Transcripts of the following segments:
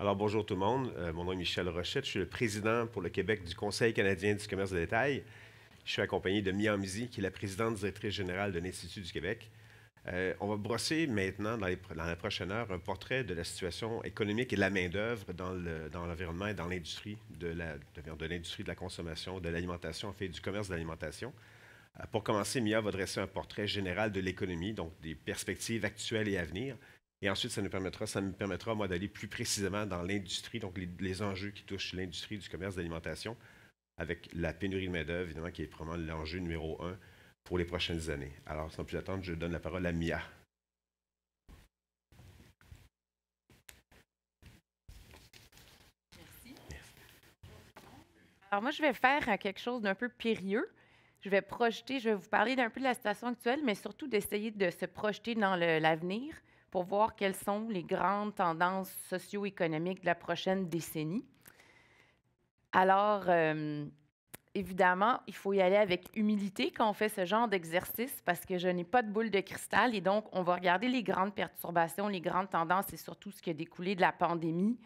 Alors, bonjour tout le monde. Euh, mon nom est Michel Rochette. Je suis le président pour le Québec du Conseil canadien du commerce de détail. Je suis accompagné de Mia Mizi, qui est la présidente directrice générale de l'Institut du Québec. Euh, on va brosser maintenant, dans, la prochaine heure, un portrait de la situation économique et de la main-d'œuvre dans l'environnement dans et dans l'industrie de de, la consommation, de l'alimentation, en fait, du commerce de l'alimentation. Euh, pour commencer, Mia va dresser un portrait général de l'économie, donc des perspectives actuelles et à venir, et ensuite, ça nous permettra, ça me permettra, moi, d'aller plus précisément dans l'industrie, donc les, enjeux qui touchent l'industrie du commerce d'alimentation, avec la pénurie de main-d'œuvre, évidemment, qui est probablement l'enjeu numéro un pour les prochaines années. Alors, sans plus attendre, je donne la parole à Mia. Alors, moi, je vais faire quelque chose d'un peu périlleux je vais projeter, je vais vous parler d'un peu de la situation actuelle, mais surtout d'essayer de se projeter dans l'avenir pour voir quelles sont les grandes tendances socio-économiques de la prochaine décennie. Alors, euh, évidemment, il faut y aller avec humilité quand on fait ce genre d'exercice parce que je n'ai pas de boule de cristal et donc on va regarder les grandes perturbations, les grandes tendances et surtout ce qui a découlé de la pandémie.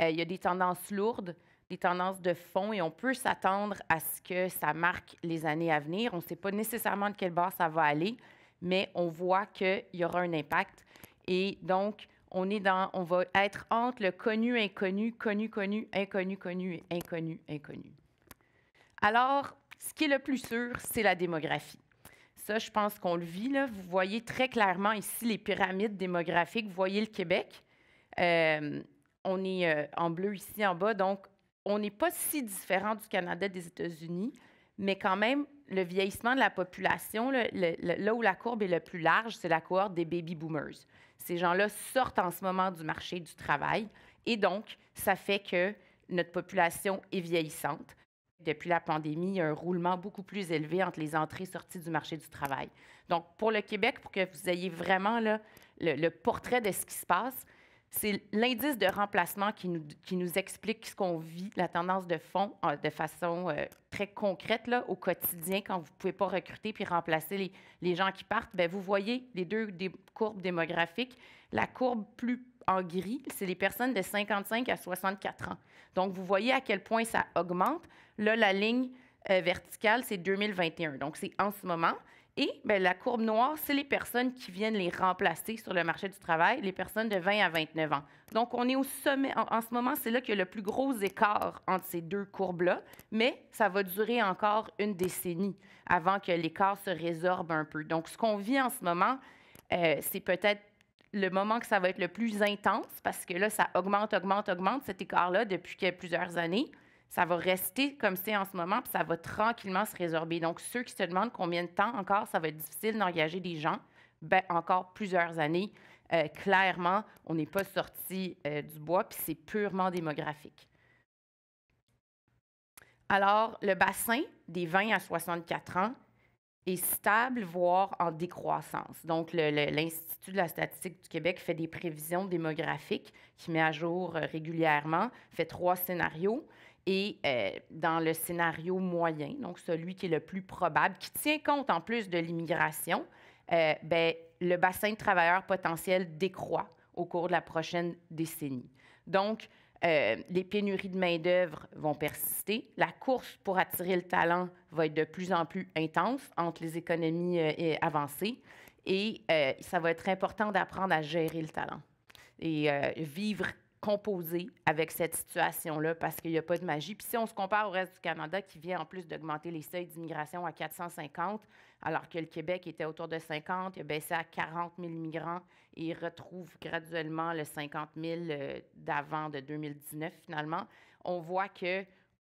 Euh, il y a des tendances lourdes, des tendances de fond et on peut s'attendre à ce que ça marque les années à venir. On ne sait pas nécessairement de quel bord ça va aller, mais on voit qu'il y aura un impact. Et donc, on est dans, on va être entre le connu, inconnu, connu, connu, inconnu, connu inconnu, inconnu. Alors, ce qui est le plus sûr, c'est la démographie. Ça, je pense qu'on le vit. Là. Vous voyez très clairement ici les pyramides démographiques. Vous voyez le Québec. Euh, on est euh, en bleu ici en bas. Donc, on n'est pas si différent du Canada des États-Unis, mais quand même, le vieillissement de la population, là où la courbe est le plus large, c'est la cohorte des baby boomers. Ces gens-là sortent en ce moment du marché du travail et donc, ça fait que notre population est vieillissante. Depuis la pandémie, il y a un roulement beaucoup plus élevé entre les entrées et sorties du marché du travail. Donc, pour le Québec, pour que vous ayez vraiment le portrait de ce qui se passe, c'est l'indice de remplacement qui nous, explique ce qu'on vit, la tendance de fond, euh, de façon euh, très concrète là, au quotidien, quand vous ne pouvez pas recruter puis remplacer les, gens qui partent. Ben, vous voyez les deux courbes démographiques. La courbe plus en gris, c'est les personnes de 55 à 64 ans. Donc, vous voyez à quel point ça augmente. Là, la ligne euh, verticale, c'est 2021. Donc, c'est en ce moment. Et ben, la courbe noire, c'est les personnes qui viennent les remplacer sur le marché du travail, les personnes de 20 à 29 ans. Donc, on est au sommet. En, ce moment, c'est là qu'il y a le plus gros écart entre ces deux courbes-là, mais ça va durer encore une décennie avant que l'écart se résorbe un peu. Donc, ce qu'on vit en ce moment, euh, c'est peut-être le moment que ça va être le plus intense parce que là, ça augmente, augmente, augmente cet écart-là depuis plusieurs années ça va rester comme c'est en ce moment, puis ça va tranquillement se résorber. Donc, ceux qui se demandent combien de temps encore ça va être difficile d'engager des gens, ben, encore plusieurs années. Euh, clairement, on n'est pas sorti euh, du bois, puis c'est purement démographique. Alors, le bassin des 20 à 64 ans est stable, voire en décroissance. Donc, l'Institut de la statistique du Québec fait des prévisions démographiques qui met à jour euh, régulièrement, fait trois scénarios. Et euh, dans le scénario moyen, donc celui qui est le plus probable, qui tient compte en plus de l'immigration, euh, ben, le bassin de travailleurs potentiels décroît au cours de la prochaine décennie. Donc, euh, les pénuries de main-d'œuvre vont persister. La course pour attirer le talent va être de plus en plus intense entre les économies avancées et ça va être important d'apprendre à gérer le talent et vivre composé avec cette situation-là parce qu'il n'y a pas de magie. Puis si on se compare au reste du Canada qui vient en plus d'augmenter les seuils d'immigration à 450, alors que le Québec était autour de 50, il a baissé à 40 000 migrants et il retrouve graduellement le 50 000 euh, d'avant de 2019 finalement, on voit que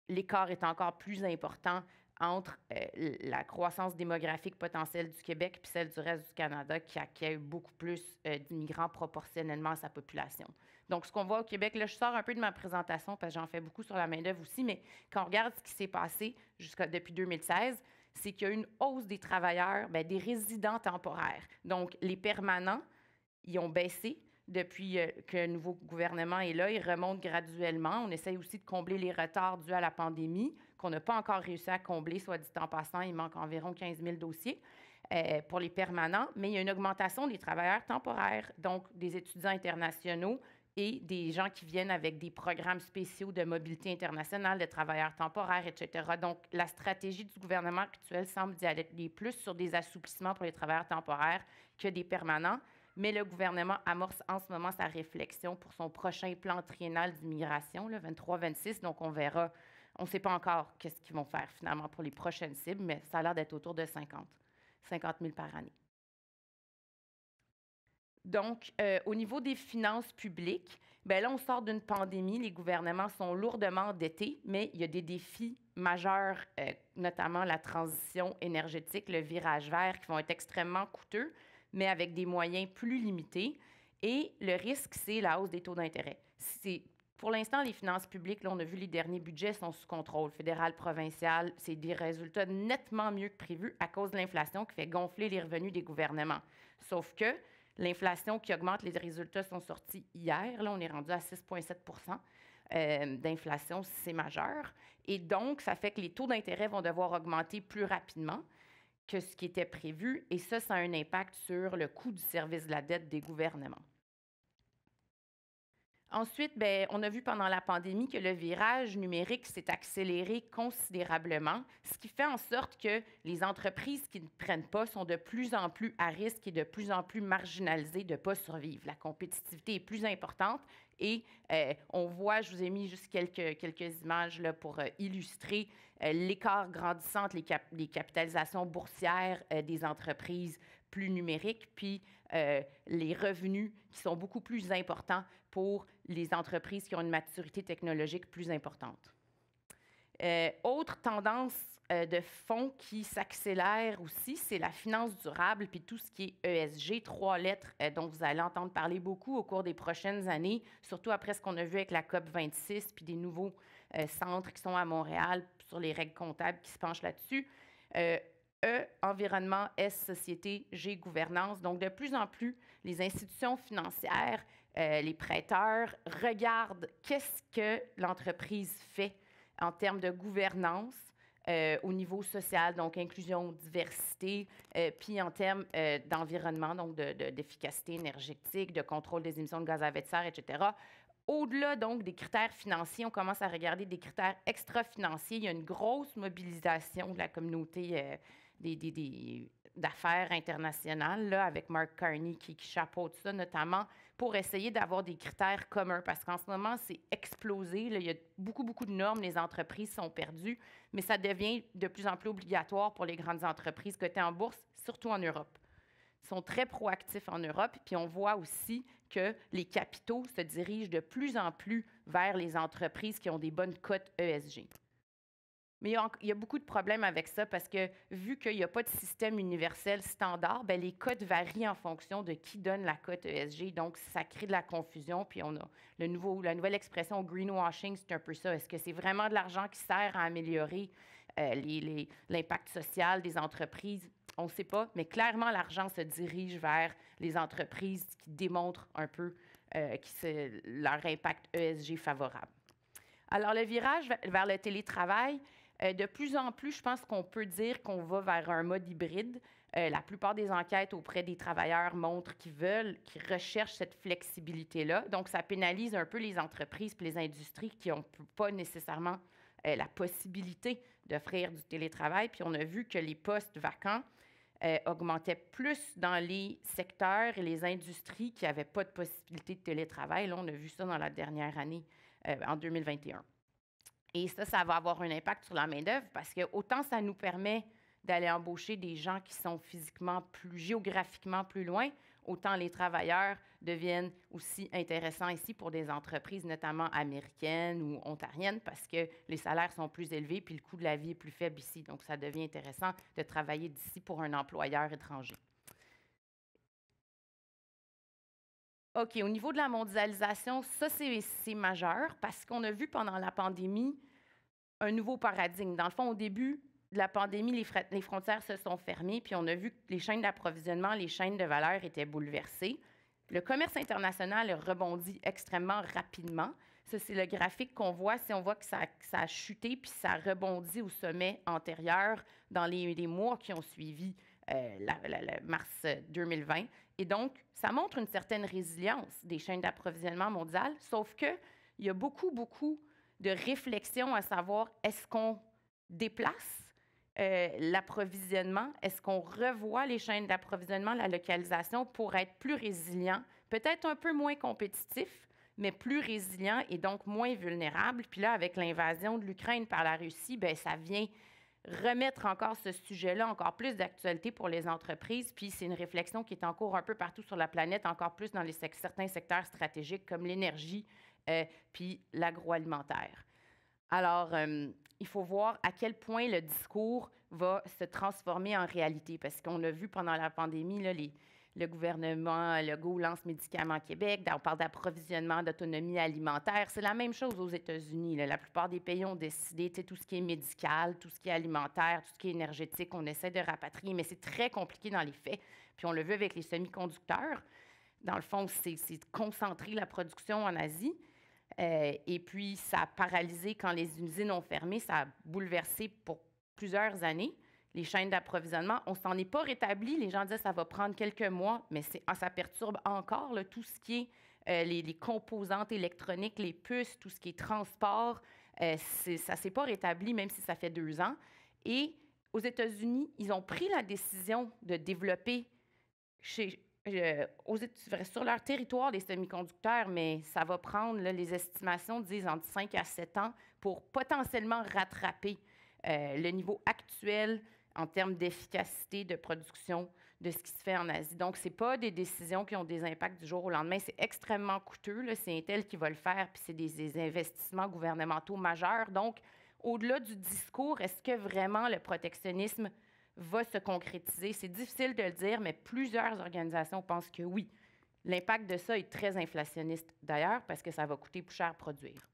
l'écart est encore plus important entre euh, la croissance démographique potentielle du Québec et celle du reste du Canada qui accueille beaucoup plus euh, d'immigrants proportionnellement à sa population. Donc, ce qu'on voit au Québec, là, je sors un peu de ma présentation parce que j'en fais beaucoup sur la main-d'œuvre aussi, mais quand on regarde ce qui s'est passé jusqu'à depuis 2016, c'est qu'il y a une hausse des travailleurs, ben, des résidents temporaires. Donc, les permanents, ils ont baissé depuis euh, que le nouveau gouvernement est là. Ils remontent graduellement. On essaye aussi de combler les retards dus à la pandémie, qu'on n'a pas encore réussi à combler, soit dit en passant. Il manque environ 15 000 dossiers euh, pour les permanents, mais il y a une augmentation des travailleurs temporaires, donc des étudiants internationaux, et des gens qui viennent avec des programmes spéciaux de mobilité internationale, de travailleurs temporaires, etc. Donc, la stratégie du gouvernement actuel semble d'y aller plus sur des assouplissements pour les travailleurs temporaires que des permanents, mais le gouvernement amorce en ce moment sa réflexion pour son prochain plan triennal d'immigration, le 23-26, donc on verra. On ne sait pas encore qu'est-ce qu'ils vont faire finalement pour les prochaines cibles, mais ça a l'air d'être autour de 50, 50 000 par année. Donc, euh, au niveau des finances publiques, ben là, on sort d'une pandémie. Les gouvernements sont lourdement endettés, mais il y a des défis majeurs, euh, notamment la transition énergétique, le virage vert, qui vont être extrêmement coûteux, mais avec des moyens plus limités. Et le risque, c'est la hausse des taux d'intérêt. C'est pour l'instant, les finances publiques, là, on a vu les derniers budgets sont sous contrôle, fédéral, provincial. C'est des résultats nettement mieux que prévu à cause de l'inflation qui fait gonfler les revenus des gouvernements. Sauf que L'inflation qui augmente, les résultats sont sortis hier. Là, on est rendu à 6,7 euh, d'inflation, c'est majeur. Et donc, ça fait que les taux d'intérêt vont devoir augmenter plus rapidement que ce qui était prévu. Et ça, ça a un impact sur le coût du service de la dette des gouvernements. Ensuite, ben, on a vu pendant la pandémie que le virage numérique s'est accéléré considérablement, ce qui fait en sorte que les entreprises qui ne prennent pas sont de plus en plus à risque et de plus en plus marginalisées de ne pas survivre. La compétitivité est plus importante et euh, on voit, je vous ai mis juste quelques, images là, pour euh, illustrer euh, l'écart grandissant entre les, les, capitalisations boursières des entreprises plus numériques, puis euh, les revenus qui sont beaucoup plus importants pour les entreprises qui ont une maturité technologique plus importante. Euh, autre tendance euh, de fonds qui s'accélère aussi, c'est la finance durable puis tout ce qui est ESG, trois lettres dont vous allez entendre parler beaucoup au cours des prochaines années, surtout après ce qu'on a vu avec la COP 26 puis des nouveaux centres qui sont à Montréal sur les règles comptables qui se penchent là-dessus. E, environnement, S, société, G, gouvernance. Donc, de plus en plus, les institutions financières, euh, les prêteurs regardent qu'est-ce que l'entreprise fait en termes de gouvernance euh, au niveau social, donc inclusion, diversité, euh, puis en termes d'environnement, donc d'efficacité de, d'efficacité énergétique, de contrôle des émissions de gaz à effet de serre, etc. Au-delà donc des critères financiers, on commence à regarder des critères extra-financiers. Il y a une grosse mobilisation de la communauté des, d'affaires internationales là, avec Mark Carney qui, chapeaute ça, notamment pour essayer d'avoir des critères communs. Parce qu'en ce moment, c'est explosé. Il y a beaucoup, beaucoup de normes. Les entreprises sont perdues, mais ça devient de plus en plus obligatoire pour les grandes entreprises cotées en bourse, surtout en Europe. Ils sont très proactifs en Europe, puis on voit aussi que les capitaux se dirigent de plus en plus vers les entreprises qui ont des bonnes cotes ESG. Mais il y, a, beaucoup de problèmes avec ça parce que vu qu'il n'y a pas de système universel standard, ben, les cotes varient en fonction de qui donne la cote ESG. Donc, ça crée de la confusion. Puis, on a le nouveau, la nouvelle expression greenwashing, c'est un peu ça. Est-ce que c'est vraiment de l'argent qui sert à améliorer euh, l'impact social des entreprises? On ne sait pas, mais clairement, l'argent se dirige vers les entreprises qui démontrent un peu euh, qui leur impact ESG favorable. Alors, le virage vers le télétravail, euh, de plus en plus, je pense qu'on peut dire qu'on va vers un mode hybride. Euh, la plupart des enquêtes auprès des travailleurs montrent qu'ils veulent, qu'ils recherchent cette flexibilité-là. Donc, ça pénalise un peu les entreprises et les industries qui n'ont pas nécessairement euh, la possibilité d'offrir du télétravail. Puis, on a vu que les postes vacants augmentaient plus dans les secteurs et les industries qui n'avaient pas de possibilité de télétravail. Là, on a vu ça dans la dernière année, en 2021. Et ça, ça va avoir un impact sur la main-d'œuvre parce que autant ça nous permet d'aller embaucher des gens qui sont physiquement plus, géographiquement plus loin, autant les travailleurs deviennent aussi intéressants ici pour des entreprises, notamment américaines ou ontariennes, parce que les salaires sont plus élevés puis le coût de la vie est plus faible ici. Donc, ça devient intéressant de travailler d'ici pour un employeur étranger. OK, au niveau de la mondialisation, ça, c'est majeur parce qu'on a vu pendant la pandémie un nouveau paradigme. Dans le fond, au début de la pandémie, les, frontières se sont fermées, puis on a vu que les chaînes d'approvisionnement, les chaînes de valeur étaient bouleversées. Le commerce international rebondit extrêmement rapidement. Ça, c'est le graphique qu'on voit. Si on voit que ça, a chuté, puis ça rebondit au sommet antérieur dans les, mois qui ont suivi euh, mars 2020, et donc, ça montre une certaine résilience des chaînes d'approvisionnement mondiales, sauf qu'il y a beaucoup, beaucoup de réflexions à savoir est-ce qu'on déplace euh, l'approvisionnement, est-ce qu'on revoit les chaînes d'approvisionnement, la localisation pour être plus résilient, peut-être un peu moins compétitif, mais plus résilient et donc moins vulnérable. Puis là, avec l'invasion de l'Ukraine par la Russie, bien, ça vient remettre encore ce sujet-là encore plus d'actualité pour les entreprises. Puis c'est une réflexion qui est en cours un peu partout sur la planète, encore plus dans les certains secteurs stratégiques comme l'énergie euh, puis l'agroalimentaire. Alors, euh, il faut voir à quel point le discours va se transformer en réalité, parce qu'on a vu pendant la pandémie là, les, le gouvernement euh, Legault lance Médicaments Québec, ben, on parle d'approvisionnement d'autonomie alimentaire. C'est la même chose aux États-Unis. La plupart des pays ont décidé, tout ce qui est médical, tout ce qui est alimentaire, tout ce qui est énergétique, on essaie de rapatrier, mais c'est très compliqué dans les faits. Puis on le veut avec les semi-conducteurs. Dans le fond, c'est concentrer la production en Asie. Euh, et puis, ça a paralysé quand les usines ont fermé, ça a bouleversé pour plusieurs années les chaînes d'approvisionnement. On s'en est pas rétabli. Les gens disent ça va prendre quelques mois, mais ah, ça perturbe encore tout ce qui est euh, les, composantes électroniques, les puces, tout ce qui est transport. Euh, ça ne s'est pas rétabli, même si ça fait deux ans. Et aux États-Unis, ils ont pris la décision de développer chez, euh, sur leur territoire des semi-conducteurs, mais ça va prendre, les estimations disent entre 5 à 7 ans pour potentiellement rattraper le niveau actuel en termes d'efficacité de production de ce qui se fait en Asie. Donc, ce n'est pas des décisions qui ont des impacts du jour au lendemain. C'est extrêmement coûteux. C'est Intel qui va le faire, puis c'est des, des, investissements gouvernementaux majeurs. Donc, au-delà du discours, est-ce que vraiment le protectionnisme va se concrétiser? C'est difficile de le dire, mais plusieurs organisations pensent que oui. L'impact de ça est très inflationniste d'ailleurs, parce que ça va coûter plus cher à produire.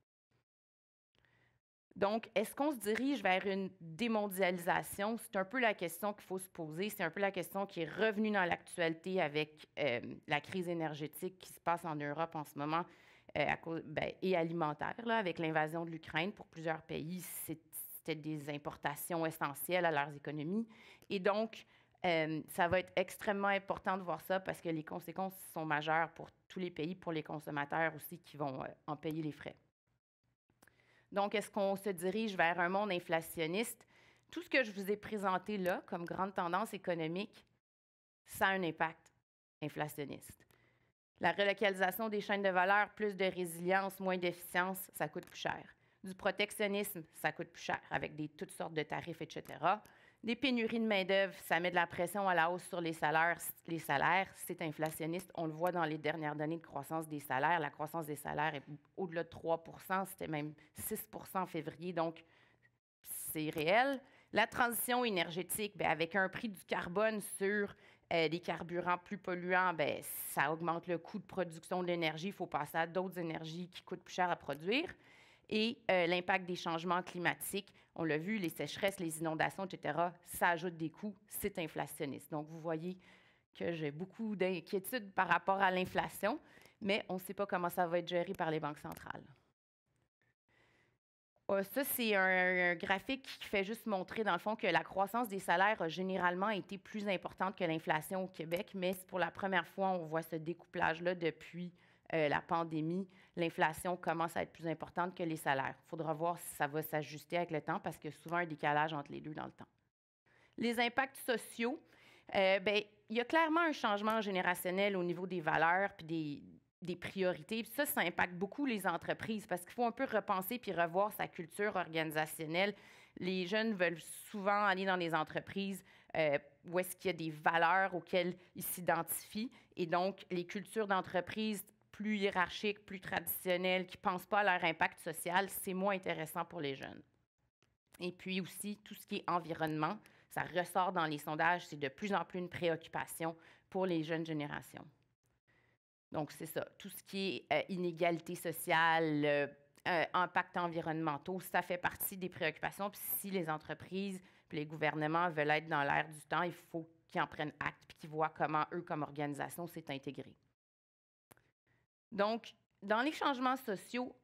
Donc, est-ce qu'on se dirige vers une démondialisation? C'est un peu la question qu'il faut se poser. C'est un peu la question qui est revenue dans l'actualité avec euh, la crise énergétique qui se passe en Europe en ce moment euh, ben, et alimentaire, avec l'invasion de l'Ukraine. Pour plusieurs pays, c'était des importations essentielles à leurs économies. Et donc, euh, ça va être extrêmement important de voir ça parce que les conséquences sont majeures pour tous les pays, pour les consommateurs aussi qui vont en payer les frais. Donc, est-ce qu'on se dirige vers un monde inflationniste? Tout ce que je vous ai présenté là comme grande tendance économique, ça a un impact inflationniste. La relocalisation des chaînes de valeur, plus de résilience, moins d'efficience, ça coûte plus cher. Du protectionnisme, ça coûte plus cher avec toutes sortes de tarifs, etc. Des pénuries de main-d'œuvre, ça met de la pression à la hausse sur les salaires. Les salaires, c'est inflationniste. On le voit dans les dernières données de croissance des salaires. La croissance des salaires est au-delà de 3 c'était même 6 en février, donc c'est réel. La transition énergétique, ben, avec un prix du carbone sur euh, des carburants plus polluants, ben, ça augmente le coût de production de l'énergie. Il faut passer à d'autres énergies qui coûtent plus cher à produire. Et euh, l'impact des changements climatiques, on l'a vu, les sécheresses, les inondations, etc., ça ajoute des coûts, c'est inflationniste. Donc, vous voyez que j'ai beaucoup d'inquiétudes par rapport à l'inflation, mais on ne sait pas comment ça va être géré par les banques centrales. Ah, ça, c'est un, graphique qui fait juste montrer, dans le fond, que la croissance des salaires a généralement été plus importante que l'inflation au Québec, mais pour la première fois, on voit ce découplage-là depuis euh, la pandémie, l'inflation commence à être plus importante que les salaires. Il faudra voir si ça va s'ajuster avec le temps parce qu'il y a souvent un décalage entre les deux dans le temps. Les impacts sociaux, euh, ben, il y a clairement un changement générationnel au niveau des valeurs puis des, priorités. ça, ça impacte beaucoup les entreprises parce qu'il faut un peu repenser puis revoir sa culture organisationnelle. Les jeunes veulent souvent aller dans des entreprises euh, où est-ce qu'il y a des valeurs auxquelles ils s'identifient. Et donc, les cultures d'entreprise plus hiérarchiques, plus traditionnels, qui ne pensent pas à leur impact social, c'est moins intéressant pour les jeunes. Et puis aussi, tout ce qui est environnement, ça ressort dans les sondages, c'est de plus en plus une préoccupation pour les jeunes générations. Donc, c'est ça. Tout ce qui est euh, inégalité sociale, euh, impact environnementaux, ça fait partie des préoccupations. Puis si les entreprises et les gouvernements veulent être dans l'air du temps, il faut qu'ils en prennent acte puis qu'ils voient comment eux, comme organisation, s'est intégré. Donc, dans les changements sociaux,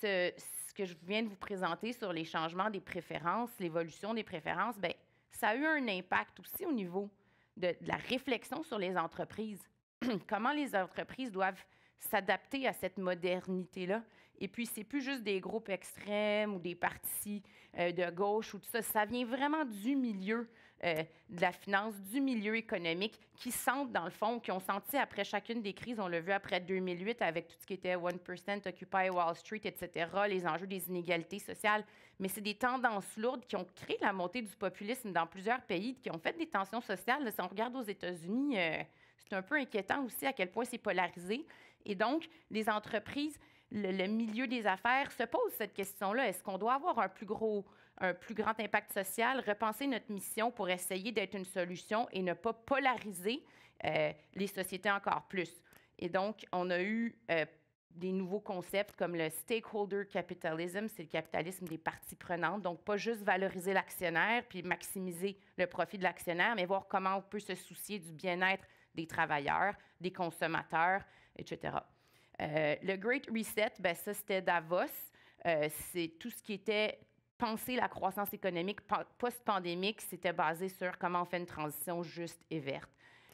ce, que je viens de vous présenter sur les changements des préférences, l'évolution des préférences, ben, ça a eu un impact aussi au niveau de, la réflexion sur les entreprises. Comment les entreprises doivent s'adapter à cette modernité-là. Et puis, ce n'est plus juste des groupes extrêmes ou des partis euh, de gauche ou tout ça. Ça vient vraiment du milieu euh, de la finance, du milieu économique, qui sentent dans le fond, qui ont senti après chacune des crises, on l'a vu après 2008 avec tout ce qui était 1%, Occupy Wall Street, etc., les enjeux des inégalités sociales. Mais c'est des tendances lourdes qui ont créé la montée du populisme dans plusieurs pays, qui ont fait des tensions sociales. si on regarde aux États-Unis, euh, c'est un peu inquiétant aussi à quel point c'est polarisé. Et donc, les entreprises, le, le milieu des affaires se posent cette question-là. Est-ce qu'on doit avoir un plus gros un plus grand impact social, repenser notre mission pour essayer d'être une solution et ne pas polariser euh, les sociétés encore plus. Et donc, on a eu euh, des nouveaux concepts comme le stakeholder capitalism, c'est le capitalisme des parties prenantes. Donc, pas juste valoriser l'actionnaire puis maximiser le profit de l'actionnaire, mais voir comment on peut se soucier du bien-être des travailleurs, des consommateurs, etc. Euh, le Great Reset, ben ça, c'était Davos. c'est tout ce qui était penser la croissance économique post-pandémique, c'était basé sur comment on fait une transition juste et verte.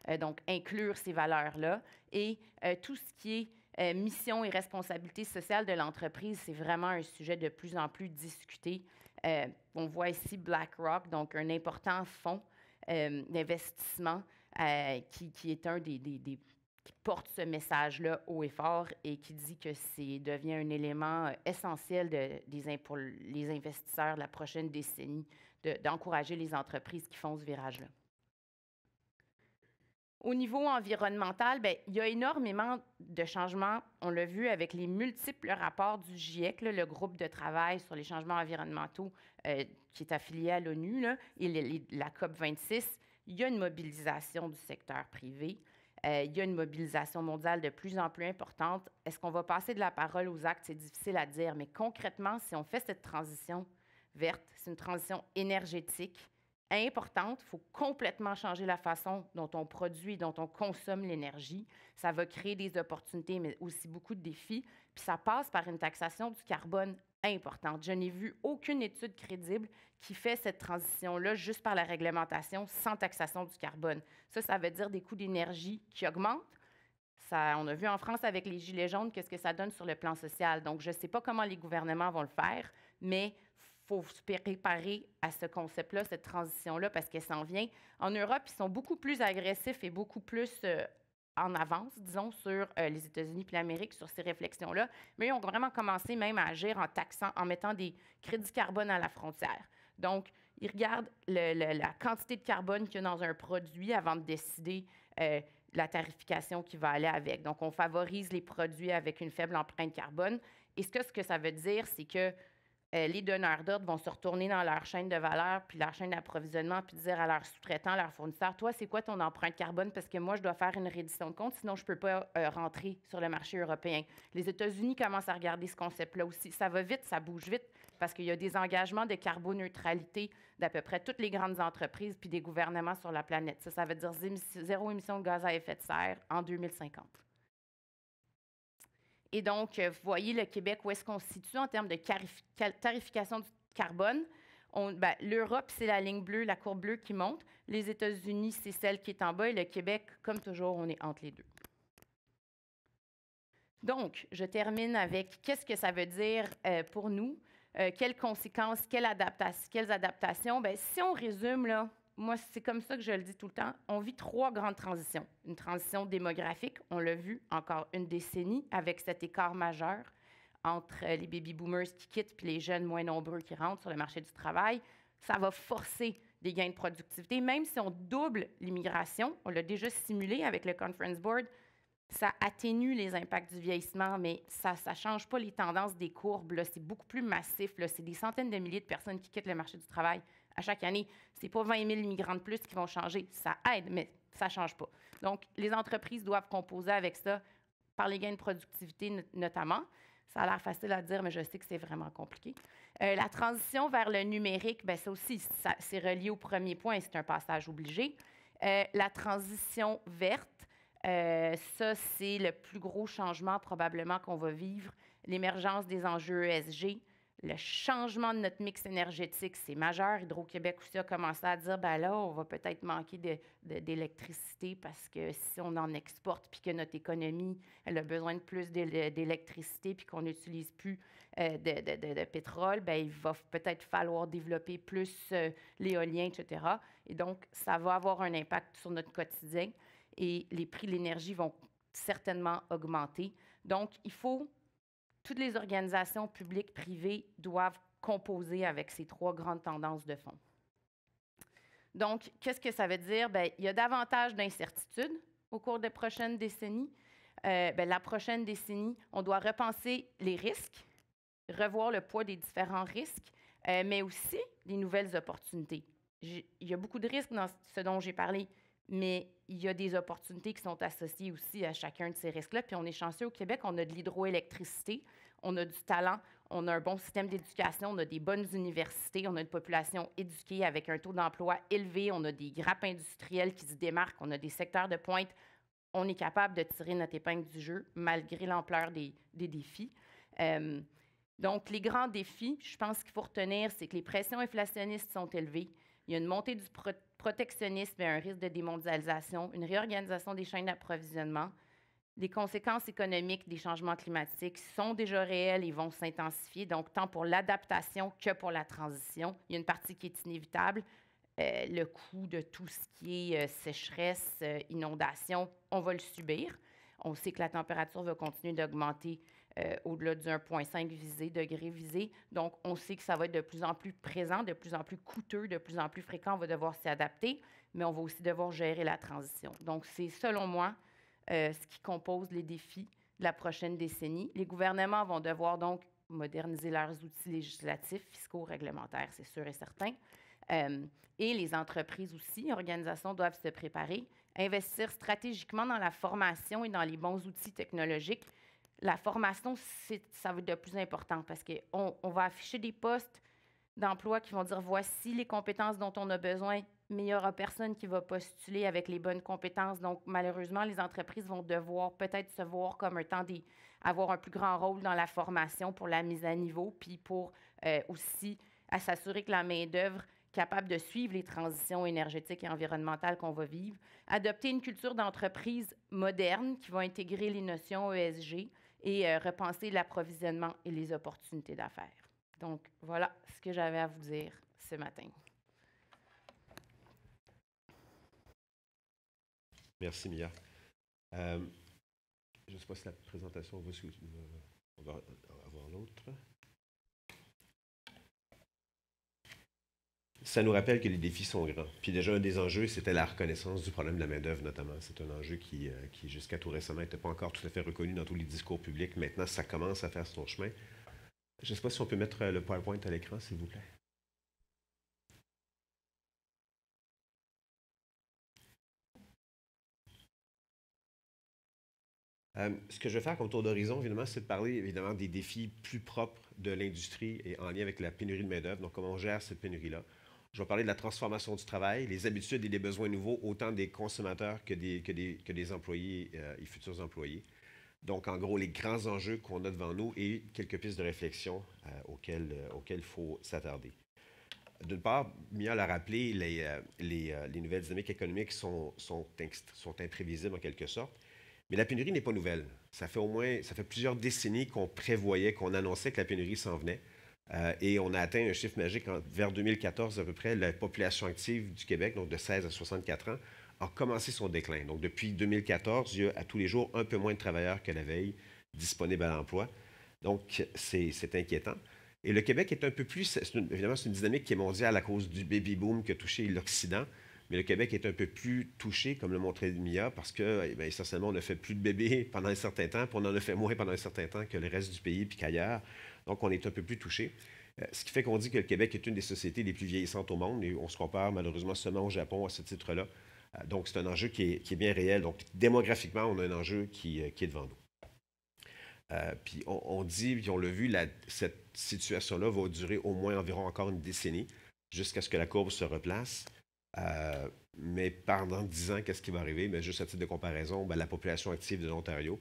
Euh, donc, inclure ces valeurs-là et euh, tout ce qui est euh, mission et responsabilité sociale de l'entreprise, c'est vraiment un sujet de plus en plus discuté. on voit ici BlackRock, donc un important fonds d'investissement qui, qui, est un des qui porte ce message-là haut et fort et qui dit que c'est devient un élément euh, essentiel des, pour les investisseurs de la prochaine décennie d'encourager les entreprises qui font ce virage-là. Au niveau environnemental, ben, il y a énormément de changements. On l'a vu avec les multiples rapports du GIEC, le groupe de travail sur les changements environnementaux euh, qui est affilié à l'ONU et la COP 26. Il y a une mobilisation du secteur privé. Euh, il y a une mobilisation mondiale de plus en plus importante. Est-ce qu'on va passer de la parole aux actes? C'est difficile à dire, mais concrètement, si on fait cette transition verte, c'est une transition énergétique importante. Il faut complètement changer la façon dont on produit, dont on consomme l'énergie. Ça va créer des opportunités, mais aussi beaucoup de défis. Puis ça passe par une taxation du carbone importante. Je n'ai vu aucune étude crédible qui fait cette transition-là juste par la réglementation sans taxation du carbone. Ça, ça veut dire des coûts d'énergie qui augmentent. Ça, on a vu en France avec les Gilets jaunes qu'est-ce que ça donne sur le plan social. Donc, je ne sais pas comment les gouvernements vont le faire, mais faut se préparer à ce concept-là, cette transition-là, parce qu'elle s'en vient. En Europe, ils sont beaucoup plus agressifs et beaucoup plus euh, en avance, disons, sur euh, les États-Unis puis l'Amérique, sur ces réflexions-là. Mais ils ont vraiment commencé même à agir en taxant, en mettant des crédits carbone à la frontière. Donc, ils regardent la quantité de carbone qu'il y a dans un produit avant de décider euh, la tarification qui va aller avec. Donc, on favorise les produits avec une faible empreinte carbone. Et ce que, ce que ça veut dire, c'est que euh, les donneurs d'ordre vont se retourner dans leur chaîne de valeur, puis leur chaîne d'approvisionnement, puis dire à leurs sous-traitants, leurs fournisseurs, toi, c'est quoi ton empreinte carbone? Parce que moi, je dois faire une reddition de compte, sinon je ne peux pas euh, rentrer sur le marché européen. Les États-Unis commencent à regarder ce concept-là aussi. Ça va vite, ça bouge vite, parce qu'il y a des engagements de carboneutralité d'à peu près toutes les grandes entreprises, puis des gouvernements sur la planète. Ça, ça veut dire zéro émission de gaz à effet de serre en 2050. Et donc, euh, vous voyez le Québec où est-ce qu'on se situe en termes de tarification du carbone. Ben, L'Europe, c'est la ligne bleue, la courbe bleue qui monte. Les États-Unis, c'est celle qui est en bas. Et le Québec, comme toujours, on est entre les deux. Donc, je termine avec qu'est-ce que ça veut dire euh, pour nous, euh, quelles conséquences, quelles, adaptations, quelles ben, adaptations. si on résume, là, moi, c'est comme ça que je le dis tout le temps, on vit trois grandes transitions. Une transition démographique, on l'a vu, encore une décennie, avec cet écart majeur entre les baby boomers qui quittent et les jeunes moins nombreux qui rentrent sur le marché du travail. Ça va forcer des gains de productivité, même si on double l'immigration. On l'a déjà simulé avec le Conference Board ça atténue les impacts du vieillissement, mais ça ne change pas les tendances des courbes. C'est beaucoup plus massif. C'est des centaines de milliers de personnes qui quittent le marché du travail à chaque année. Ce n'est pas 20 000 immigrants de plus qui vont changer. Ça aide, mais ça ne change pas. Donc, les entreprises doivent composer avec ça par les gains de productivité notamment. Ça a l'air facile à dire, mais je sais que c'est vraiment compliqué. Euh, la transition vers le numérique, bien, ça aussi, c'est relié au premier point, c'est un passage obligé. Euh, la transition verte, euh, ça, c'est le plus gros changement probablement qu'on va vivre. L'émergence des enjeux ESG, le changement de notre mix énergétique, c'est majeur. Hydro-Québec aussi a commencé à dire, ben là, on va peut-être manquer d'électricité parce que si on en exporte, puis que notre économie, elle a besoin de plus d'électricité, puis qu'on n'utilise plus euh, de, pétrole, ben il va peut-être falloir développer plus euh, l'éolien, etc. Et donc, ça va avoir un impact sur notre quotidien et les prix de l'énergie vont certainement augmenter. Donc, il faut, toutes les organisations publiques, privées doivent composer avec ces trois grandes tendances de fond. Donc, qu'est-ce que ça veut dire? Bien, il y a davantage d'incertitudes au cours des prochaines décennies. Euh, ben, la prochaine décennie, on doit repenser les risques, revoir le poids des différents risques, euh, mais aussi les nouvelles opportunités. Il y a beaucoup de risques dans ce dont j'ai parlé mais il y a des opportunités qui sont associées aussi à chacun de ces risques-là. Puis on est chanceux au Québec, on a de l'hydroélectricité, on a du talent, on a un bon système d'éducation, on a des bonnes universités, on a une population éduquée avec un taux d'emploi élevé, on a des grappes industrielles qui se démarquent, on a des secteurs de pointe. On est capable de tirer notre épingle du jeu malgré l'ampleur des, défis. Euh, donc, les grands défis, je pense qu'il faut retenir, c'est que les pressions inflationnistes sont élevées. Il y a une montée du protectionnisme et un risque de démondialisation, une réorganisation des chaînes d'approvisionnement. Les conséquences économiques des changements climatiques sont déjà réelles et vont s'intensifier, donc tant pour l'adaptation que pour la transition. Il y a une partie qui est inévitable, euh, le coût de tout ce qui est euh, sécheresse, euh, inondation, on va le subir. On sait que la température va continuer d'augmenter euh, au-delà du 1,5 degré visé. Donc, on sait que ça va être de plus en plus présent, de plus en plus coûteux, de plus en plus fréquent. On va devoir s'y adapter, mais on va aussi devoir gérer la transition. Donc, c'est selon moi euh, ce qui compose les défis de la prochaine décennie. Les gouvernements vont devoir donc moderniser leurs outils législatifs, fiscaux, réglementaires, c'est sûr et certain. Euh, et les entreprises aussi, organisations doivent se préparer, investir stratégiquement dans la formation et dans les bons outils technologiques la formation, ça va être de plus important parce qu'on on va afficher des postes d'emploi qui vont dire voici les compétences dont on a besoin, mais il n'y aura personne qui va postuler avec les bonnes compétences. Donc, malheureusement, les entreprises vont devoir peut-être se voir comme un temps d'avoir un plus grand rôle dans la formation pour la mise à niveau, puis pour euh, aussi s'assurer que la main-d'œuvre capable de suivre les transitions énergétiques et environnementales qu'on va vivre, adopter une culture d'entreprise moderne qui va intégrer les notions ESG, et euh, repenser l'approvisionnement et les opportunités d'affaires. Donc, voilà ce que j'avais à vous dire ce matin. Merci, Mia. Euh, je ne sais pas si la présentation va, on va avoir l'autre. ça nous rappelle que les défis sont grands. Puis déjà, un des enjeux, c'était la reconnaissance du problème de la main-d'œuvre, notamment. C'est un enjeu qui, euh, qui jusqu'à tout récemment, n'était pas encore tout à fait reconnu dans tous les discours publics. Maintenant, ça commence à faire son chemin. Je ne sais pas si on peut mettre euh, le PowerPoint à l'écran, s'il vous plaît. Euh, ce que je vais faire comme tour d'horizon, évidemment, c'est de parler évidemment des défis plus propres de l'industrie et en lien avec la pénurie de main-d'œuvre. Donc, comment on gère cette pénurie-là? Je vais parler de la transformation du travail, les habitudes et les besoins nouveaux, autant des consommateurs que des, que des, que des employés euh, et futurs employés. Donc, en gros, les grands enjeux qu'on a devant nous et quelques pistes de réflexion euh, auxquelles il euh, faut s'attarder. D'une part, Mia l'a rappelé, les, les, les, nouvelles dynamiques économiques sont, sont, sont imprévisibles en quelque sorte. Mais la pénurie n'est pas nouvelle. Ça fait au moins, ça fait plusieurs décennies qu'on prévoyait, qu'on annonçait que la pénurie s'en venait. Euh, et on a atteint un chiffre magique vers 2014 à peu près. La population active du Québec, donc de 16 à 64 ans, a commencé son déclin. Donc depuis 2014, il y a à tous les jours un peu moins de travailleurs que la veille disponibles à l'emploi. Donc c'est inquiétant. Et le Québec est un peu plus, évidemment, c'est une dynamique qui est mondiale à cause du baby boom qui a touché l'Occident. Mais le Québec est un peu plus touché, comme le montrait Mia, parce que, eh bien, essentiellement, on ne fait plus de bébés pendant un certain temps, puis on en a fait moins pendant un certain temps que le reste du pays puis qu'ailleurs. Donc, on est un peu plus touché. Euh, ce qui fait qu'on dit que le Québec est une des sociétés les plus vieillissantes au monde et on se compare malheureusement seulement au Japon à ce titre-là. Euh, donc, c'est un enjeu qui est, bien réel. Donc, démographiquement, on a un enjeu qui, euh, est devant nous. puis, on, dit, puis on l'a vu, cette situation-là va durer au moins environ encore une décennie jusqu'à ce que la courbe se replace. mais pendant 10 ans, qu'est-ce qui va arriver? Mais ben, juste à titre de comparaison, ben, la population active de l'Ontario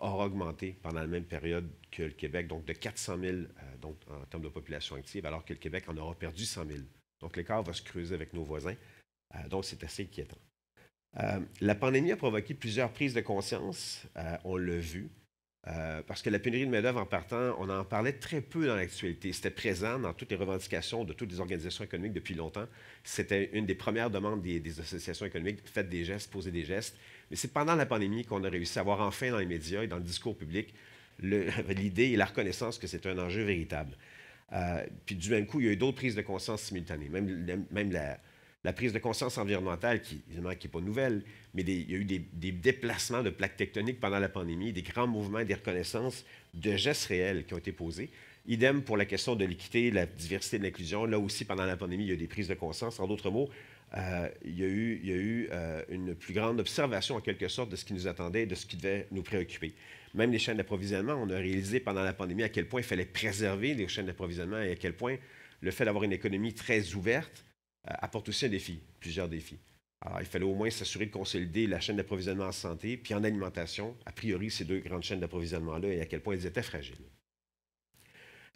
aura augmenté pendant la même période que le Québec, donc de 400 000 euh, en termes de population active, alors que le Québec en aura perdu 100 000. Donc l'écart va se creuser avec nos voisins, euh, donc c'est assez inquiétant. Euh, la pandémie a provoqué plusieurs prises de conscience, on l'a vu, parce que la pénurie de main-d'œuvre en partant, on en parlait très peu dans l'actualité. C'était présent dans toutes les revendications de toutes les organisations économiques depuis longtemps. C'était une des premières demandes des, des associations économiques faites des gestes, posez des gestes. Mais c'est pendant la pandémie qu'on a réussi à avoir enfin dans les médias et dans le discours public l'idée et la reconnaissance que c'est un enjeu véritable. Euh, puis du même coup, il y a eu d'autres prises de conscience simultanées, même, la, prise de conscience environnementale, qui n'est pas nouvelle, mais il y a eu des, déplacements de plaques tectoniques pendant la pandémie, des grands mouvements, des reconnaissances de gestes réels qui ont été posés. Idem pour la question de l'équité, la diversité, de l'inclusion. Là aussi, pendant la pandémie, il y a eu des prises de conscience. En d'autres mots, euh, il y a eu, euh, une plus grande observation en quelque sorte de ce qui nous attendait et de ce qui devait nous préoccuper. Même les chaînes d'approvisionnement, on a réalisé pendant la pandémie à quel point il fallait préserver les chaînes d'approvisionnement et à quel point le fait d'avoir une économie très ouverte euh, apporte aussi un défi, plusieurs défis. Alors, il fallait au moins s'assurer de consolider la chaîne d'approvisionnement en santé puis en alimentation, a priori ces deux grandes chaînes d'approvisionnement-là, et à quel point elles étaient fragiles.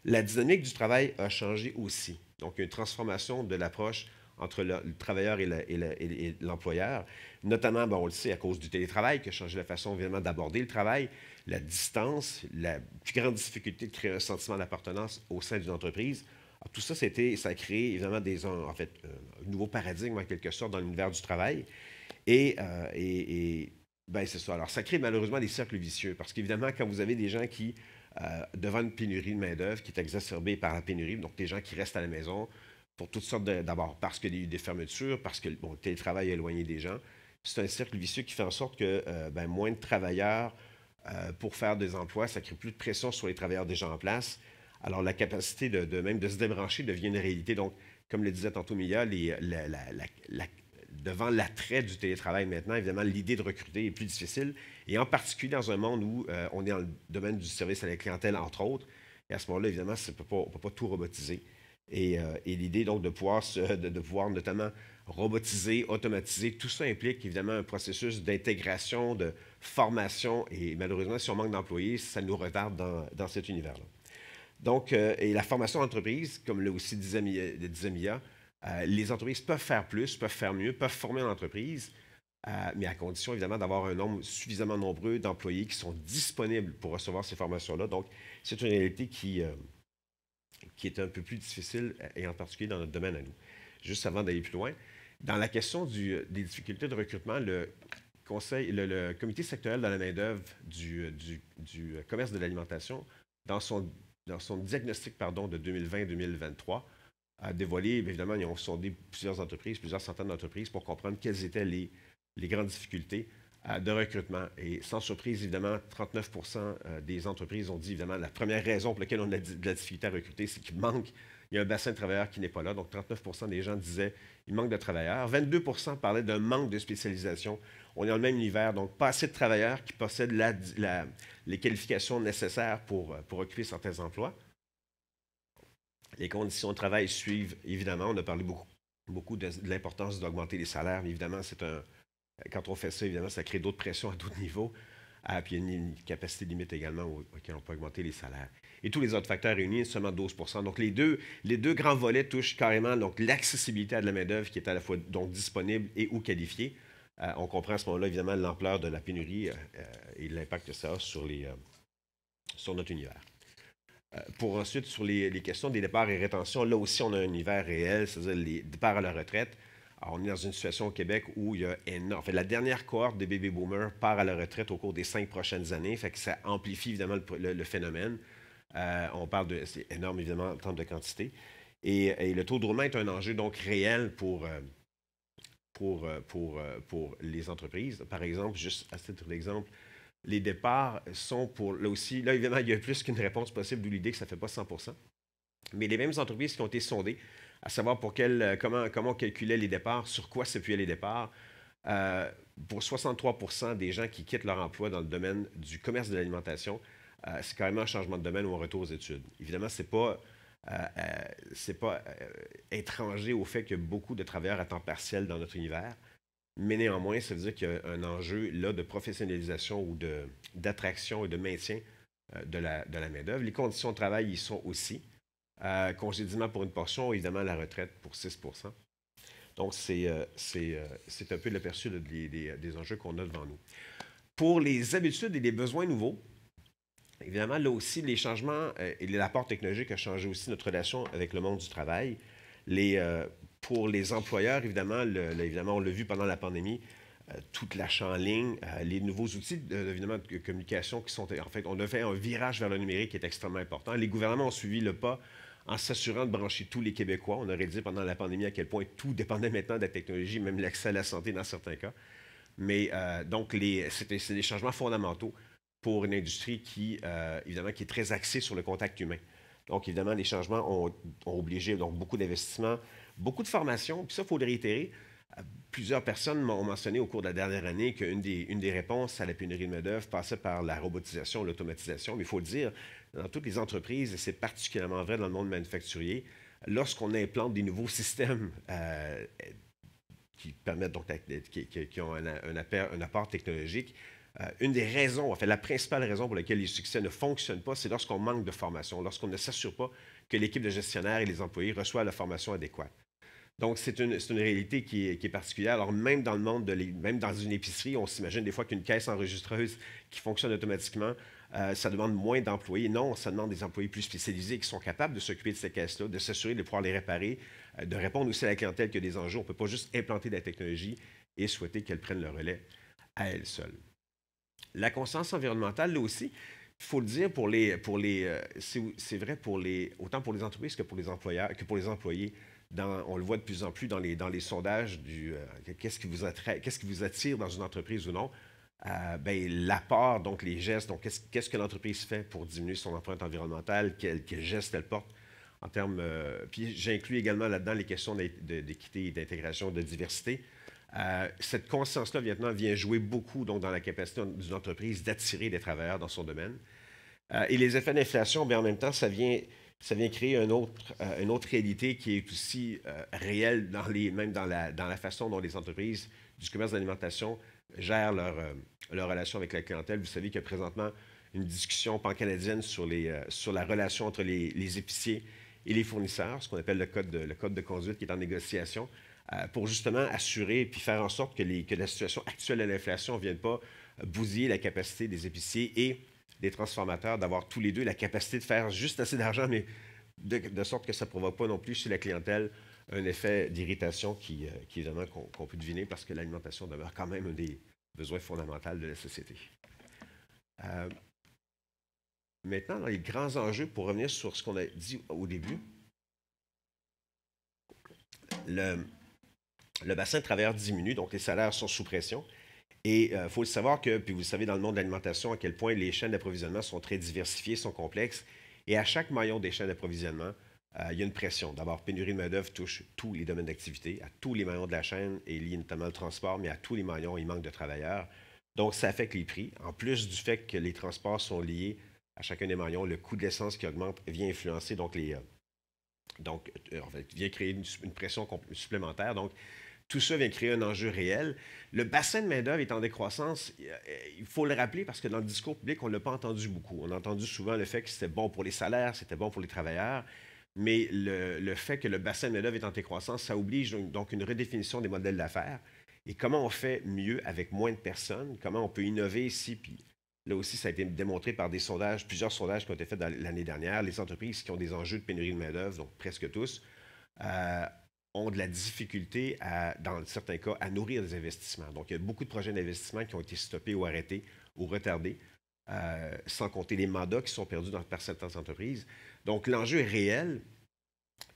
La dynamique du travail a changé aussi. Donc, une transformation de l'approche entre le, travailleur et l'employeur, notamment, bon, on le sait, à cause du télétravail, qui a changé la façon, évidemment, d'aborder le travail, la distance, la plus grande difficulté de créer un sentiment d'appartenance au sein d'une entreprise. tout ça, c'était, ça a créé, évidemment, des, en fait, euh, un nouveau paradigme, en quelque sorte, dans l'univers du travail. Et, euh, ben, c'est ça. Alors, ça crée malheureusement des cercles vicieux, parce qu'évidemment, quand vous avez des gens qui, euh, devant une pénurie de main-d'œuvre qui est exacerbée par la pénurie, donc des gens qui restent à la maison, pour toutes sortes d'abord, parce qu'il y a eu des fermetures, parce que bon, le télétravail a éloigné des gens. C'est un cercle vicieux qui fait en sorte que euh, ben, moins de travailleurs euh, pour faire des emplois, ça crée plus de pression sur les travailleurs déjà en place. Alors la capacité de, même de se débrancher devient une réalité. Donc, comme le disait tantôt Mia, la, devant l'attrait du télétravail maintenant, évidemment, l'idée de recruter est plus difficile, et en particulier dans un monde où euh, on est dans le domaine du service à la clientèle, entre autres. Et à ce moment-là, évidemment, on ne peut pas tout robotiser. Euh, et, l'idée donc de pouvoir, de, de notamment robotiser, automatiser, tout ça implique évidemment un processus d'intégration, de formation. Et malheureusement, si on manque d'employés, ça nous retarde dans, cet univers-là. Donc, euh, et la formation d'entreprise, comme le aussi disait Mia, euh, les entreprises peuvent faire plus, peuvent faire mieux, peuvent former l'entreprise, entreprise mais à condition évidemment d'avoir un nombre suffisamment nombreux d'employés qui sont disponibles pour recevoir ces formations-là. Donc, c'est une réalité qui, qui est un peu plus difficile, et en particulier dans notre domaine à nous. Juste avant d'aller plus loin, dans la question des difficultés de recrutement, le, conseil, le, comité sectoriel dans la main-d'œuvre du, commerce de l'alimentation, dans son, diagnostic pardon, de 2020-2023, a dévoilé, évidemment, ils ont sondé plusieurs entreprises, plusieurs centaines d'entreprises pour comprendre quelles étaient les grandes difficultés euh, de recrutement. Et sans surprise, évidemment, 39 euh, des entreprises ont dit, évidemment, la première raison pour laquelle on a de la difficulté à recruter, c'est qu'il manque, il y a un bassin de travailleurs qui n'est pas là. Donc, 39 des gens disaient, il manque de travailleurs. 22 parlaient d'un manque de spécialisation. On est dans le même univers, donc pas assez de travailleurs qui possèdent les qualifications nécessaires pour, euh, pour occuper certains emplois. Les conditions de travail suivent, évidemment. On a parlé beaucoup, beaucoup de, de l'importance d'augmenter les salaires, mais évidemment, c'est un, quand on fait ça, évidemment, ça crée d'autres pressions à d'autres niveaux. Ah, puis il y a une, capacité limite également auquel on peut augmenter les salaires. Et tous les autres facteurs réunis, seulement 12 Donc, les deux, grands volets touchent carrément l'accessibilité à de la main-d'œuvre qui est à la fois donc, disponible et ou qualifiée. Euh, on comprend à ce moment-là, évidemment, l'ampleur de la pénurie euh, euh, et l'impact que ça a sur, sur notre univers. pour ensuite, sur les, les, questions des départs et rétentions, là aussi, on a un univers réel, c'est-à-dire les départs à la retraite. Alors, on est dans une situation au Québec où il y a énorme. fait, la dernière cohorte des baby boomers part à la retraite au cours des cinq prochaines années, fait que ça amplifie évidemment le, phénomène. Euh, on parle de. énorme, évidemment, en termes de quantité. Et, le taux de roulement est un enjeu donc réel pour. Euh, pour, euh, pour, pour, les entreprises. Par exemple, juste à titre d'exemple, les départs sont pour, là aussi, là évidemment, il y a plus qu'une réponse possible, d'où l'idée que ça ne fait pas 100 mais les mêmes entreprises qui ont été sondées à savoir pour euh, comment, comment on les départs, sur quoi s'appuyaient les départs. Euh, pour 63 des gens qui quittent leur emploi dans le domaine du commerce de l'alimentation, euh, c'est quand même un changement de domaine ou un retour aux études. Évidemment, ce n'est pas, pas étranger au fait que beaucoup de travailleurs à temps partiel dans notre univers, mais néanmoins, ça veut dire qu'il y a un enjeu là de professionnalisation ou d'attraction et de maintien de la, de la main-d'œuvre. Les conditions de travail y sont aussi. Euh, pour une portion, évidemment la retraite pour 6 Donc, euh, euh, c'est un peu l'aperçu des, des, enjeux qu'on a devant nous. Pour les habitudes et les besoins nouveaux, évidemment, là aussi, les changements euh, et l'apport technologique a changé aussi notre relation avec le monde du travail. pour les employeurs, évidemment, évidemment on l'a vu pendant la pandémie, tout l'achat en ligne, les nouveaux outils évidemment, de communication qui sont. En fait, on a fait un virage vers le numérique qui est extrêmement important. Les gouvernements ont suivi le pas en s'assurant de brancher tous les Québécois. On aurait dit pendant la pandémie à quel point tout dépendait maintenant de la technologie, même l'accès à la santé dans certains cas. Mais euh, donc, c'est des changements fondamentaux pour une industrie qui, euh, évidemment, qui est très axée sur le contact humain. Donc, évidemment, les changements ont, obligé donc, beaucoup d'investissements, beaucoup de formations. Puis ça, il faut le réitérer. Plusieurs personnes m'ont mentionné au cours de la dernière année qu'une des, une des réponses à la pénurie de main-d'œuvre passait par la robotisation, l'automatisation. Mais il faut le dire, dans toutes les entreprises, et c'est particulièrement vrai dans le monde manufacturier, lorsqu'on implante des nouveaux systèmes euh, qui permettent donc, qui, ont un, un, apport, technologique, euh, une des raisons, en fait, la principale raison pour laquelle les succès ne fonctionnent pas, c'est lorsqu'on manque de formation, lorsqu'on ne s'assure pas que l'équipe de gestionnaires et les employés reçoivent la formation adéquate. Donc, c'est une, réalité qui est, particulière. Alors, même dans le monde de même dans une épicerie, on s'imagine des fois qu'une caisse enregistreuse qui fonctionne automatiquement, euh, ça demande moins d'employés. Non, ça demande des employés plus spécialisés qui sont capables de s'occuper de ces caisses-là, de s'assurer de pouvoir les réparer, euh, de répondre aussi à la clientèle que des enjeux. On ne peut pas juste implanter de la technologie et souhaiter qu'elle prenne le relais à elle seule. La conscience environnementale, là aussi, il faut le dire pour les, pour les, euh, c'est vrai pour les, autant pour les entreprises que pour les employeurs, que pour les employés on le voit de plus en plus dans les, dans les sondages du euh, qu'est-ce qui, vous attire, qu'est-ce qui vous attire dans une entreprise ou non. Euh, ben, l'apport, donc les gestes, donc qu'est-ce, que l'entreprise fait pour diminuer son empreinte environnementale, quels quel gestes elle porte en termes. Euh, puis j'inclus également là-dedans les questions d'équité d'intégration, de diversité. cette conscience-là maintenant vient jouer beaucoup dans la capacité d'une entreprise d'attirer des travailleurs dans son domaine. et les effets d'inflation, ben, en même temps, ça vient ça vient créer autre, euh, une autre réalité qui est aussi euh, réelle, dans les, même dans la, dans la façon dont les entreprises du commerce d'alimentation gèrent leur, euh, relation avec la clientèle. Vous savez qu'il y a présentement une discussion pancanadienne sur, les, sur la relation entre les, épiciers et les fournisseurs, ce qu'on appelle le code, de, le code de conduite qui est en négociation, pour justement assurer et faire en sorte que, les, que la situation actuelle de l'inflation ne vienne pas bousiller la capacité des épiciers et des transformateurs d'avoir tous les deux la capacité de faire juste assez d'argent, mais de, sorte que ça ne provoque pas non plus chez la clientèle un effet d'irritation qui, évidemment, euh, qu'on peut deviner parce que l'alimentation demeure quand même un des besoins fondamentaux de la société. Euh, maintenant, dans les grands enjeux, pour revenir sur ce qu'on a dit au début, le, le bassin de travailleurs diminue, donc les salaires sont sous pression. Et il euh, faut le savoir que, puis vous savez dans le monde de l'alimentation, à quel point les chaînes d'approvisionnement sont très diversifiées, sont complexes. Et à chaque maillon des chaînes d'approvisionnement, euh, il y a une pression. D'abord, pénurie de main-d'œuvre touche tous les domaines d'activité, à tous les maillons de la chaîne, et lié notamment le transport, mais à tous les maillons, il manque de travailleurs. Donc, ça affecte les prix. En plus du fait que les transports sont liés à chacun des maillons, le coût de l'essence qui augmente vient influencer donc les. Euh, donc, en vient créer une, une pression supplémentaire. Donc, tout ça vient créer un enjeu réel. Le bassin de main-d'œuvre est en décroissance. Il faut le rappeler parce que dans le discours public, on ne l'a pas entendu beaucoup. On a entendu souvent le fait que c'était bon pour les salaires, c'était bon pour les travailleurs. Mais le, fait que le bassin de main-d'œuvre est en décroissance, ça oblige donc une redéfinition des modèles d'affaires. Et comment on fait mieux avec moins de personnes? Comment on peut innover ici? Puis là aussi, ça a été démontré par des sondages, plusieurs sondages qui ont été faits l'année dernière. Les entreprises qui ont des enjeux de pénurie de main-d'œuvre, donc presque tous, euh, ont de la difficulté, dans certains cas, à nourrir des investissements. Donc, il y a beaucoup de projets d'investissement qui ont été stoppés ou arrêtés ou retardés, euh, sans compter les mandats qui sont perdus dans, par certaines entreprises. Donc, l'enjeu est réel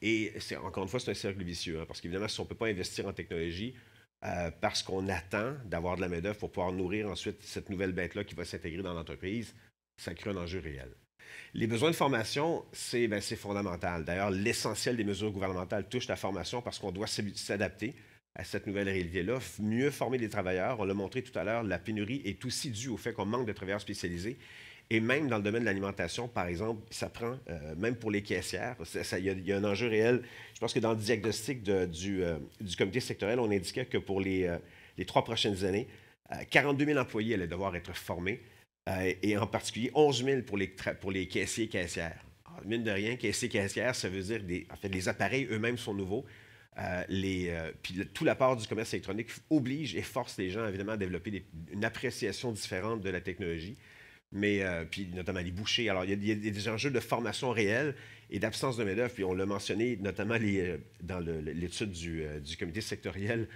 et, c'est, encore une fois, c'est un cercle vicieux, hein, parce qu'évidemment, si on ne peut pas investir en technologie euh, parce qu'on attend d'avoir de la main-d'œuvre pour pouvoir nourrir ensuite cette nouvelle bête-là qui va s'intégrer dans l'entreprise, ça crée un enjeu réel. Les besoins de formation, ben, c'est fondamental. D'ailleurs, l'essentiel des mesures gouvernementales touche la formation parce qu'on doit s'adapter à cette nouvelle réalité-là, mieux former les travailleurs. On l'a montré tout à l'heure, la pénurie est aussi due au fait qu'on manque de travailleurs spécialisés. Et même dans le domaine de l'alimentation, par exemple, ça prend, euh, même pour les caissières, il y, a un enjeu réel. Je pense que dans le diagnostic euh, du, comité sectoriel, on indiquait que pour les, euh, les trois prochaines années, 42 000 employés allaient devoir être formés. Euh, et en particulier 11 000 pour les, pour les caissiers caissières. mine de rien, caissiers caissières, ça veut dire des, en fait, les appareils eux-mêmes sont nouveaux. Euh, les, euh, puis tout l'apport du commerce électronique oblige et force les gens évidemment à développer une appréciation différente de la technologie, mais puis notamment les bouchers. Alors il y, a des enjeux de formation réelle et d'absence de main-d'œuvre. Puis on l'a mentionné notamment les, dans l'étude du, du, comité sectoriel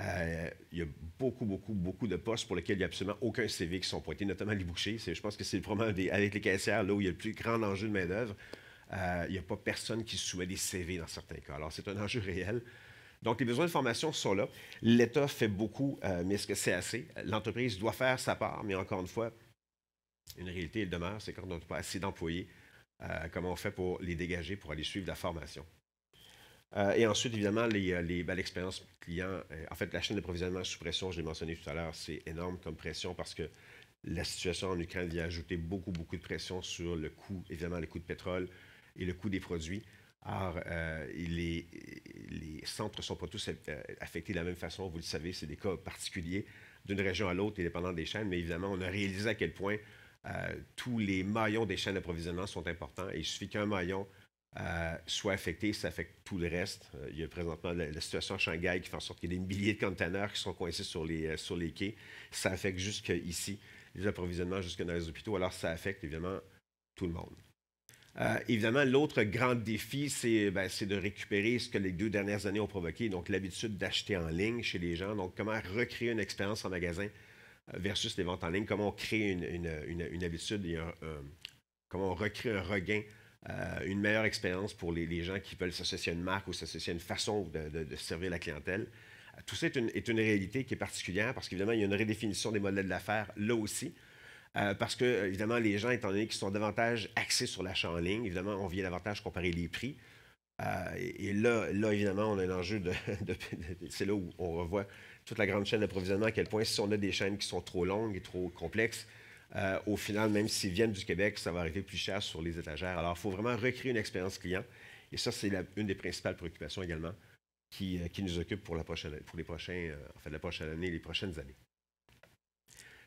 euh, il y a beaucoup, beaucoup, beaucoup de postes pour lesquels il n'y a absolument aucun CV qui sont pointés, notamment les bouchers. Je pense que c'est vraiment des, avec les caissières là où il y a le plus grand enjeu de main-d'œuvre. Euh, il n'y a pas personne qui souhaite des CV dans certains cas. Alors, c'est un enjeu réel. Donc, les besoins de formation sont là. L'État fait beaucoup, euh, mais est-ce que c'est assez? L'entreprise doit faire sa part, mais encore une fois, une réalité, elle demeure, c'est quand on n'a pas assez d'employés, comment on fait pour les dégager, pour aller suivre la formation? Euh, et ensuite, évidemment, les, euh, les, ben, expériences clients. Euh, en fait, la chaîne d'approvisionnement sous pression, je l'ai mentionné tout à l'heure, c'est énorme comme pression parce que la situation en Ukraine vient ajouter beaucoup, beaucoup de pression sur le coût, évidemment, le coût de pétrole et le coût des produits. Or, les, les, centres ne sont pas tous affectés de la même façon. Vous le savez, c'est des cas particuliers d'une région à l'autre et dépendant des chaînes. Mais évidemment, on a réalisé à quel point tous les maillons des chaînes d'approvisionnement sont importants. Et il suffit qu'un maillon euh, soit affecté, ça affecte tout le reste. Euh, il y a présentement la, situation à Shanghai qui fait en sorte qu'il y a des milliers de conteneurs qui sont coincés sur les, euh, quais. Ça affecte jusqu'ici les approvisionnements jusque dans les hôpitaux. Alors, ça affecte évidemment tout le monde. évidemment, l'autre grand défi, ben, c'est de récupérer ce que les deux dernières années ont provoqué, donc l'habitude d'acheter en ligne chez les gens. Donc, comment recréer une expérience en magasin versus les ventes en ligne, comment on crée une, habitude et comment on recrée un regain euh, une meilleure expérience pour les, gens qui veulent s'associer à une marque ou s'associer à une façon de, servir la clientèle. Euh, tout ça est une, réalité qui est particulière parce qu'évidemment, il y a une redéfinition des modèles d'affaires là aussi. Euh, parce que, évidemment, les gens, étant donné qu'ils sont davantage axés sur l'achat en ligne, évidemment, on vient davantage comparer les prix. et là, évidemment, on a un enjeu de c'est là où on revoit toute la grande chaîne d'approvisionnement, à quel point si on a des chaînes qui sont trop longues et trop complexes, euh, au final, même s'ils viennent du Québec, ça va arriver plus cher sur les étagères. Alors, il faut vraiment recréer une expérience client. Et ça, c'est une des principales préoccupations également qui, euh, nous occupe pour, la prochaine, euh, année et les prochaines années.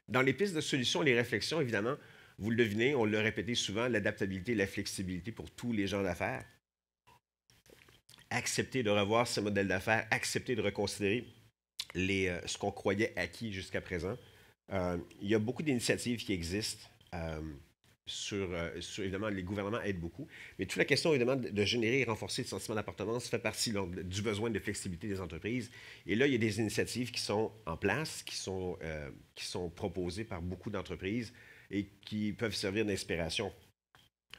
Dans les pistes de solutions, les réflexions, évidemment, vous le devinez, on l'a répété souvent, l'adaptabilité la flexibilité pour tous les gens d'affaires. Accepter de revoir ces modèles d'affaires, accepter de reconsidérer ce qu'on croyait acquis jusqu'à présent. Euh, il y a beaucoup d'initiatives qui existent. Euh, euh, sur, évidemment, les gouvernements aident beaucoup. Mais toute la question, évidemment, de, de générer et renforcer le sentiment d'appartenance fait partie du besoin de flexibilité des entreprises. Et là, il y a des initiatives qui sont en place, qui sont, qui sont proposées par beaucoup d'entreprises et qui peuvent servir d'inspiration.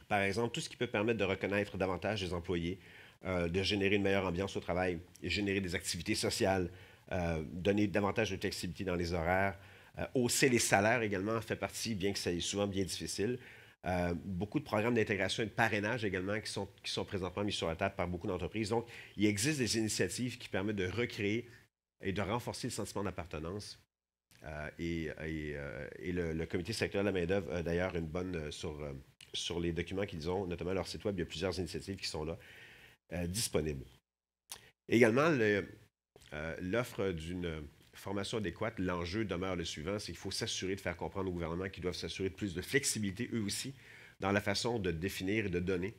Par exemple, tout ce qui peut permettre de reconnaître davantage les employés, de générer une meilleure ambiance au travail, générer des activités sociales, donner davantage de flexibilité dans les horaires, euh, hausser les salaires également fait partie, bien que ça soit souvent bien difficile. Euh, beaucoup de programmes d'intégration et de parrainage également qui sont, qui sont présentement mis sur la table par beaucoup d'entreprises. Donc, il existe des initiatives qui permettent de recréer et de renforcer le sentiment d'appartenance. Euh, et, le, le, comité sectoriel de la main-d'œuvre a d'ailleurs une bonne sur, sur les documents qu'ils ont, notamment leur site Web. Il y a plusieurs initiatives qui sont là disponibles. Également, l'offre d'une formation adéquate, l'enjeu demeure le suivant, c'est qu'il faut s'assurer de faire comprendre au gouvernement qu'ils doivent s'assurer de plus de flexibilité, eux aussi, dans la façon de définir et de donner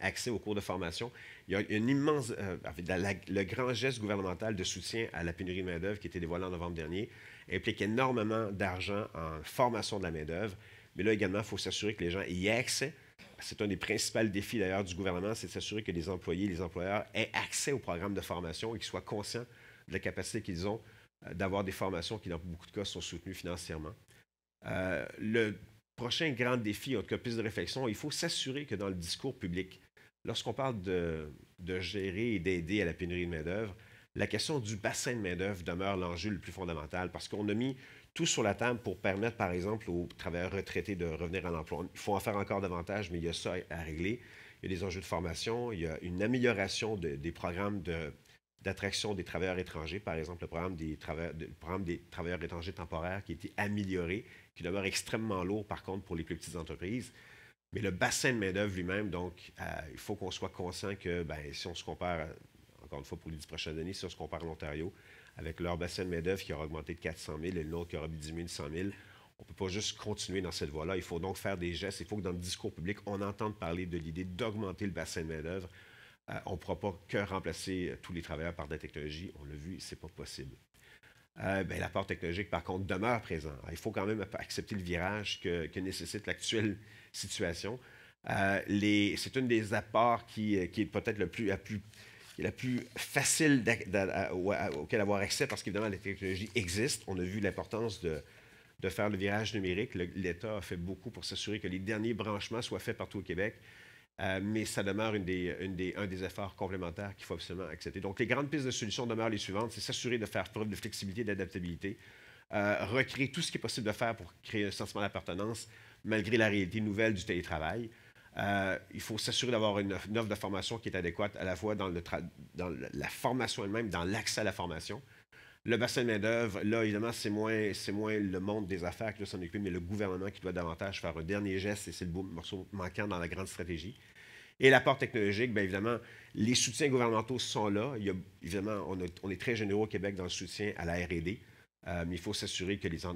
accès aux cours de formation. Il y a une immense, euh, le grand geste gouvernemental de soutien à la pénurie de main doeuvre qui a été dévoilé en novembre dernier implique énormément d'argent en formation de la main-d'œuvre. Mais là également, il faut s'assurer que les gens y aient accès. C'est un des principaux défis d'ailleurs du gouvernement, c'est de s'assurer que les employés les employeurs aient accès aux programme de formation et qu'ils soient conscients de la capacité qu'ils ont euh, d'avoir des formations qui, dans beaucoup de cas, sont soutenues financièrement. Euh, le prochain grand défi, en tout cas, piste de réflexion, il faut s'assurer que dans le discours public, lorsqu'on parle de, gérer et d'aider à la pénurie de main-d'œuvre, la question du bassin de main-d'œuvre demeure l'enjeu le plus fondamental parce qu'on a mis tout sur la table pour permettre, par exemple, aux travailleurs retraités de revenir à l'emploi. Il faut en faire encore davantage, mais il y a ça à régler. Il y a des enjeux de formation, il y a une amélioration des programmes de d'attraction des travailleurs étrangers, par exemple le programme, des travailleurs, étrangers temporaires qui a été amélioré, qui demeure extrêmement lourd par contre pour les plus petites entreprises. Mais le bassin de main-d'œuvre lui-même, donc, euh, il faut qu'on soit conscient que ben, si on se compare, euh, encore une fois pour les 10 prochaines années, si on se compare à l'Ontario avec leur bassin de main-d'œuvre qui aura augmenté de 400 000 et le nôtre qui aura diminué de 100 000, on ne peut pas juste continuer dans cette voie-là. Il faut donc faire des gestes. Il faut que dans le discours public, on entende parler de l'idée d'augmenter le bassin de main-d'œuvre euh, on ne pourra pas que remplacer euh, tous les travailleurs par des technologies. On l'a vu, ce n'est pas possible. Euh, ben, l'apport technologique, par contre, demeure présent. Il faut quand même accepter le virage que, nécessite l'actuelle situation. c'est une des apports qui, est peut-être le plus, la plus, facile auquel avoir accès parce qu'évidemment, la technologies existe. On a vu l'importance de faire le virage numérique. L'État a fait beaucoup pour s'assurer que les derniers branchements soient faits partout au Québec. Euh, mais ça demeure un des efforts complémentaires qu'il faut absolument accepter. Donc, les grandes pistes de solution demeurent les suivantes. C'est s'assurer de faire preuve de flexibilité et d'adaptabilité, euh, recréer tout ce qui est possible de faire pour créer un sentiment d'appartenance malgré la réalité nouvelle du télétravail. Euh, il faut s'assurer d'avoir une, offre de formation qui est adéquate à la fois dans la formation elle-même, dans l'accès à la formation, le bassin de main-d'œuvre, là, évidemment, c'est moins, moins le monde des affaires qui doit s'en occuper, mais le gouvernement qui doit davantage faire un dernier geste, et c'est le beau morceau manquant dans la grande stratégie. Et l'apport technologique, bien évidemment, les soutiens gouvernementaux sont là. Il évidemment, on, est très généreux au Québec dans le soutien à la RD, euh, mais il faut s'assurer que les,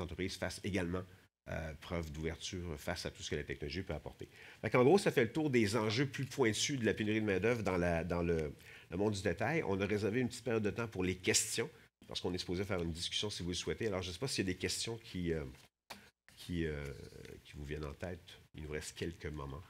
entreprises fassent également euh, preuve d'ouverture face à tout ce que la technologie peut apporter. en gros, ça fait le tour des enjeux plus pointus de la pénurie de main-d'œuvre dans, le, le monde du détail. On a réservé une petite période de temps pour les questions, parce qu'on est supposé faire une discussion si vous le souhaitez. Alors, je ne sais pas s'il y a des questions qui, euh, euh, qui vous viennent en tête. Il nous reste quelques moments.